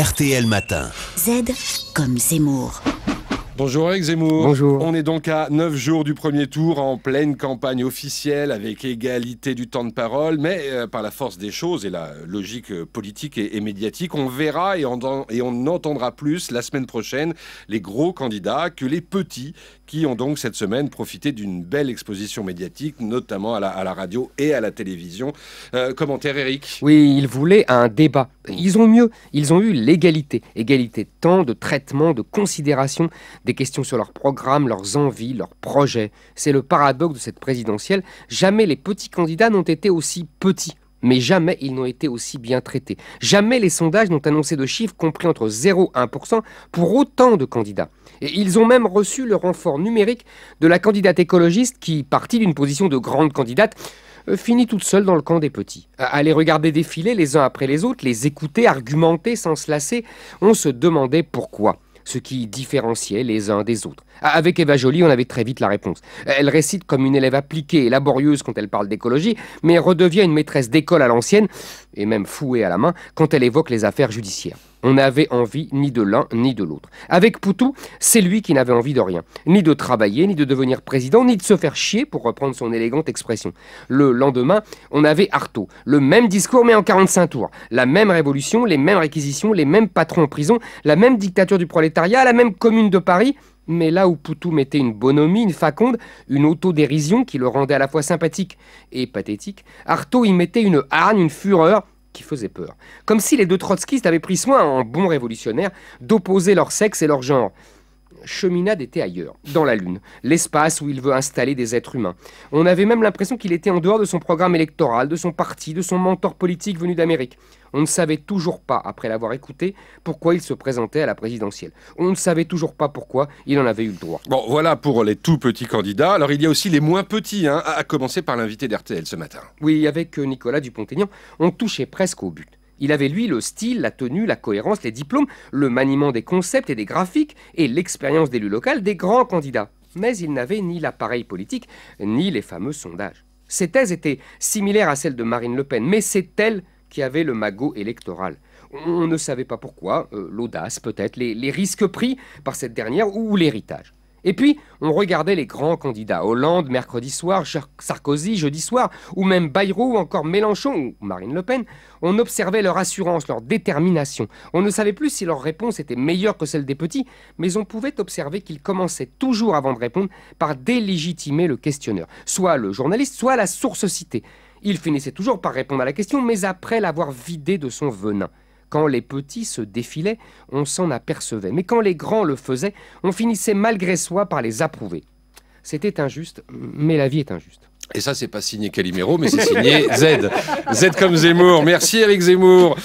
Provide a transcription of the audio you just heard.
RTL Matin. Z comme Zemmour. Bonjour Eric Zemmour. Bonjour. On est donc à 9 jours du premier tour, en pleine campagne officielle, avec égalité du temps de parole, mais euh, par la force des choses et la logique euh, politique et, médiatique, on verra et on, entendra plus la semaine prochaine les gros candidats que les petits qui ont donc cette semaine profité d'une belle exposition médiatique, notamment à la, radio et à la télévision. Euh, commentaire Eric Oui, ils voulaient un débat. Ils ont mieux, ils ont eu l'égalité. Égalité temps, de traitement, de considération, les questions sur leurs programmes, leurs envies, leurs projets. C'est le paradoxe de cette présidentielle. Jamais les petits candidats n'ont été aussi petits. Mais jamais ils n'ont été aussi bien traités. Jamais les sondages n'ont annoncé de chiffres compris entre 0 et 1% pour autant de candidats. Et ils ont même reçu le renfort numérique de la candidate écologiste qui, partie d'une position de grande candidate, euh, finit toute seule dans le camp des petits. À euh, les regarder défiler les uns après les autres, les écouter, argumenter sans se lasser, on se demandait pourquoi ce qui différenciait les uns des autres. Avec Eva Joly, on avait très vite la réponse. Elle récite comme une élève appliquée et laborieuse quand elle parle d'écologie, mais redevient une maîtresse d'école à l'ancienne, et même fouée à la main, quand elle évoque les affaires judiciaires. On n'avait envie ni de l'un ni de l'autre. Avec Poutou, c'est lui qui n'avait envie de rien, ni de travailler, ni de devenir président, ni de se faire chier, pour reprendre son élégante expression. Le lendemain, on avait Artaud, le même discours mais en 45 tours, la même révolution, les mêmes réquisitions, les mêmes patrons en prison, la même dictature du prolétariat, la même commune de Paris, mais là où Poutou mettait une bonhomie, une faconde, une autodérision qui le rendait à la fois sympathique et pathétique, Artaud y mettait une hargne, une fureur, qui faisait peur. Comme si les deux trotskistes avaient pris soin, en bons révolutionnaires, d'opposer leur sexe et leur genre. Cheminade était ailleurs, dans la Lune, l'espace où il veut installer des êtres humains. On avait même l'impression qu'il était en dehors de son programme électoral, de son parti, de son mentor politique venu d'Amérique. On ne savait toujours pas, après l'avoir écouté, pourquoi il se présentait à la présidentielle. On ne savait toujours pas pourquoi il en avait eu le droit. Bon, voilà pour les tout petits candidats. Alors il y a aussi les moins petits, hein, à commencer par l'invité d'RTL ce matin. Oui, avec euh, Nicolas Dupont-Aignan, on touchait presque au but. Il avait, lui, le style, la tenue, la cohérence, les diplômes, le maniement des concepts et des graphiques, et l'expérience d'élu local des grands candidats. Mais il n'avait ni l'appareil politique, ni les fameux sondages. Ses thèses étaient similaires à celles de Marine Le Pen, mais c'est elle qui avait le magot électoral. On ne savait pas pourquoi, euh, l'audace peut-être, les risques pris par cette dernière ou l'héritage. Et puis, on regardait les grands candidats. Hollande, mercredi soir, Sarkozy, jeudi soir, ou même Bayrou, encore Mélenchon, ou Marine Le Pen. On observait leur assurance, leur détermination. On ne savait plus si leur réponse était meilleure que celle des petits, mais on pouvait observer qu'ils commençaient toujours avant de répondre par délégitimer le questionneur, soit le journaliste, soit la source citée. Ils finissaient toujours par répondre à la question, mais après l'avoir vidé de son venin. Quand les petits se défilaient, on s'en apercevait, mais quand les grands le faisaient, on finissait malgré soi par les approuver. C'était injuste, mais la vie est injuste. Et ça, c'est pas signé Calimero, mais c'est signé Z. Z comme Zemmour. Merci Eric Zemmour.